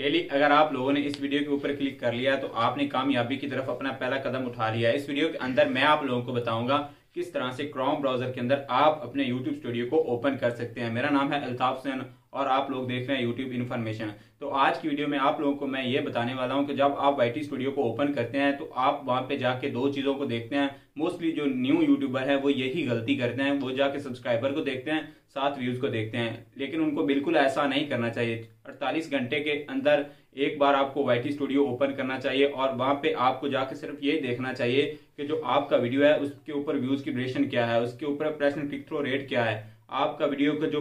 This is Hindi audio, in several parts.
डेली अगर आप लोगों ने इस वीडियो के ऊपर क्लिक कर लिया तो आपने कामयाबी की तरफ अपना पहला कदम उठा लिया इस वीडियो के अंदर मैं आप लोगों को बताऊंगा किस तरह से क्रोम ब्राउजर के अंदर आप अपने यूट्यूब स्टूडियो को ओपन कर सकते हैं मेरा नाम है अल्ताफ हुसैन और आप लोग देख रहे हैं यूट्यूब इन्फॉर्मेशन तो आज की वीडियो में आप लोगों को मैं ये बताने वाला हूँ कि जब आप वाई स्टूडियो को ओपन करते हैं तो आप वहाँ पे जाके दो चीज़ों को देखते हैं मोस्टली जो न्यू यूट्यूबर है वो यही गलती करते हैं वो जाके सब्सक्राइबर को देखते हैं साथ व्यूज को देखते हैं लेकिन उनको बिल्कुल ऐसा नहीं करना चाहिए अड़तालीस घंटे के अंदर एक बार आपको वाई स्टूडियो ओपन करना चाहिए और वहाँ पे आपको जाके सिर्फ ये देखना चाहिए कि जो आपका वीडियो है उसके ऊपर व्यूज की ड्यूरेशन क्या है उसके ऊपर press and click through rate क्या है आपका वीडियो का जो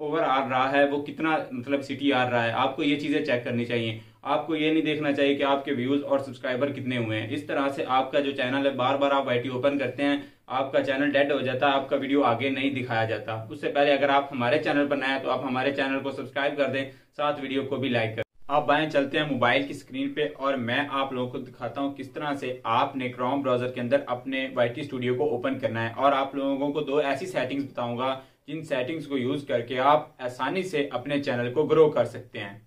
ओवर आ रहा है वो कितना मतलब सिटी आ रहा है आपको ये चीज़ें चेक करनी चाहिए आपको ये नहीं देखना चाहिए कि आपके व्यूज़ और सब्सक्राइबर कितने हुए हैं इस तरह से आपका जो चैनल है बार बार आप आई ओपन करते हैं आपका चैनल डेड हो जाता है आपका वीडियो आगे नहीं दिखाया जाता उससे पहले अगर आप हमारे चैनल पर नए तो आप हमारे चैनल को सब्सक्राइब कर दें साथ वीडियो को भी लाइक कर आप बाएं चलते हैं मोबाइल की स्क्रीन पे और मैं आप लोगों को दिखाता हूं किस तरह से आपने क्रोम ब्राउजर के अंदर अपने वाई स्टूडियो को ओपन करना है और आप लोगों को दो ऐसी सेटिंग्स बताऊंगा जिन सेटिंग्स को यूज़ करके आप आसानी से अपने चैनल को ग्रो कर सकते हैं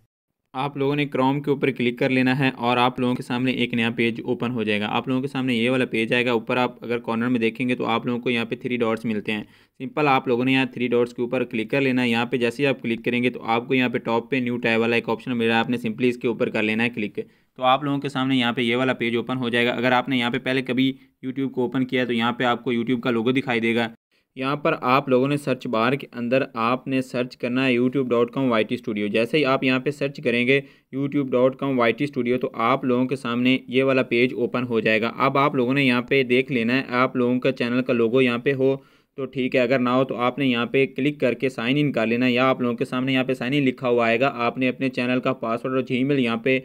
आप लोगों ने क्रोम के ऊपर क्लिक कर लेना है और आप लोगों के सामने एक नया पेज ओपन हो जाएगा आप लोगों के सामने ये वाला पेज आएगा ऊपर आप अगर कॉर्नर में देखेंगे तो आप लोगों को यहाँ पे थ्री डॉट्स मिलते हैं सिंपल आप लोगों ने यहाँ थ्री डॉट्स के ऊपर क्लिक कर लेना है यहाँ पे जैसे ही आप क्लिक करेंगे तो आपको यहाँ पे टॉप पे न्यू टाइप वाला एक ऑप्शन मिल रहा है आपने सिंपली इसके ऊपर कर लेना है क्लिक तो आप लोगों के सामने यहाँ पे ये वाला पेज ओपन हो जाएगा अगर आपने यहाँ पे पहले कभी यूट्यूब को ओपन किया तो यहाँ पे आपको यूट्यूब का लोगो दिखाई देगा यहाँ पर आप लोगों ने सर्च बार के अंदर आपने सर्च करना है YouTube dot com Y T studio जैसे ही आप यहाँ पे सर्च करेंगे YouTube dot com Y T studio तो आप लोगों के सामने ये वाला पेज ओपन हो जाएगा अब आप लोगों ने यहाँ पे देख लेना है आप लोगों का चैनल का लोगो यहाँ पे हो तो ठीक है अगर ना हो तो आपने यहाँ पे क्लिक करके साइन इन कर लेना या आप लोगों के सामने यहाँ पे साइन इन लिखा हुआ आएगा आपने अपने चैनल का पासवर्ड और जी मेल यहाँ पे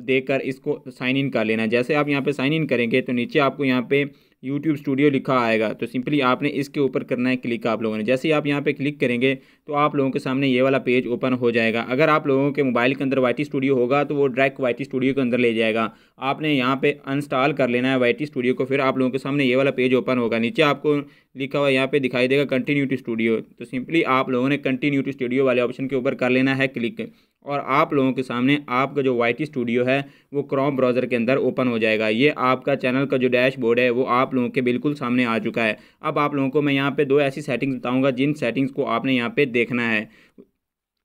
देकर इसको साइन इन कर लेना जैसे आप यहाँ पे साइन इन करेंगे तो नीचे आपको यहाँ पे यूट्यूब स्टूडियो लिखा आएगा तो सिंपली आपने इसके ऊपर करना है क्लिक आप लोगों ने जैसे ही आप यहाँ पे क्लिक करेंगे तो आप लोगों के सामने ये वाला पेज ओपन हो जाएगा अगर आप लोगों के मोबाइल के अंदर वाई स्टूडियो होगा तो वो डायरेक्ट वाई स्टूडियो के अंदर ले जाएगा आपने यहाँ पे अनस्टॉल कर लेना है वाई स्टूडियो को फिर आप लोगों के सामने ये वाला पेज ओपन होगा नीचे आपको लिखा हुआ यहाँ पे दिखाई देगा कंटिन्यूटी स्टूडियो तो सिंपली आप लोगों ने कंटिन्यूटी स्टूडियो वाले ऑप्शन के ऊपर कर लेना है क्लिक और आप लोगों के सामने आपका जो वाई स्टूडियो है वो क्रॉम ब्राउज़र के अंदर ओपन हो जाएगा ये आपका चैनल का जो डैशबोर्ड है वो आप लोगों के बिल्कुल सामने आ चुका है अब आप लोगों को मैं यहाँ पे दो ऐसी सेटिंग्स बताऊँगा जिन सेटिंग्स को आपने यहाँ पे देखना है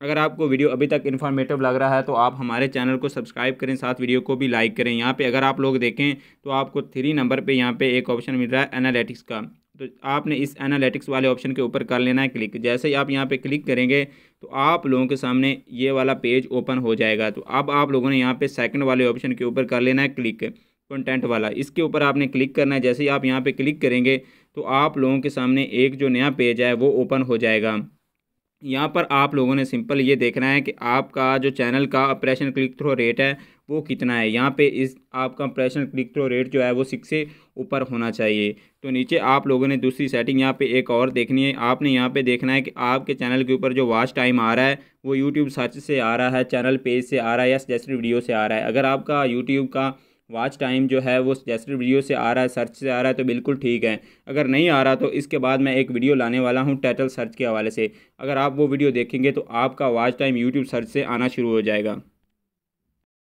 अगर आपको वीडियो अभी तक इन्फॉर्मेटिव लग रहा है तो आप हमारे चैनल को सब्सक्राइब करें साथ वीडियो को भी लाइक करें यहाँ पे अगर आप लोग देखें तो आपको थ्री नंबर पे यहाँ पे एक ऑप्शन मिल रहा है एनालिटिक्स का तो आपने इस एनालिटिक्स वाले ऑप्शन के ऊपर कर लेना है क्लिक जैसे ही आप यहाँ पे क्लिक करेंगे तो आप लोगों के सामने ये वाला पेज ओपन हो जाएगा तो अब आप लोगों ने यहाँ पे सेकंड वाले ऑप्शन के ऊपर कर लेना है क्लिक कंटेंट वाला इसके ऊपर आपने क्लिक करना है जैसे ही आप यहाँ पर क्लिक करेंगे तो आप लोगों के सामने एक जो नया पेज है वो ओपन हो जाएगा यहाँ पर आप लोगों ने सिंपल ये देखना है कि आपका जो चैनल का ऑपरेशन क्लिक थ्रो रेट है वो कितना है यहाँ पे इस आपका ऑपरेशन क्लिक थ्रो रेट जो है वो सिक्स से ऊपर होना चाहिए तो नीचे आप लोगों ने दूसरी सेटिंग यहाँ पे एक और देखनी है आपने यहाँ पे देखना है कि आपके चैनल के ऊपर जो वॉच टाइम आ रहा है वो यूट्यूब सर्च से आ रहा है चैनल पेज से आ रहा है या सजेस्टेड वीडियो से आ रहा है अगर आपका यूट्यूब का वाच टाइम जो है वो सजेस्टेड वीडियो से आ रहा है सर्च से आ रहा है तो बिल्कुल ठीक है अगर नहीं आ रहा तो इसके बाद मैं एक वीडियो लाने वाला हूँ टाइटल सर्च के हवाले से अगर आप वो वीडियो देखेंगे तो आपका वाच टाइम यूट्यूब सर्च से आना शुरू हो जाएगा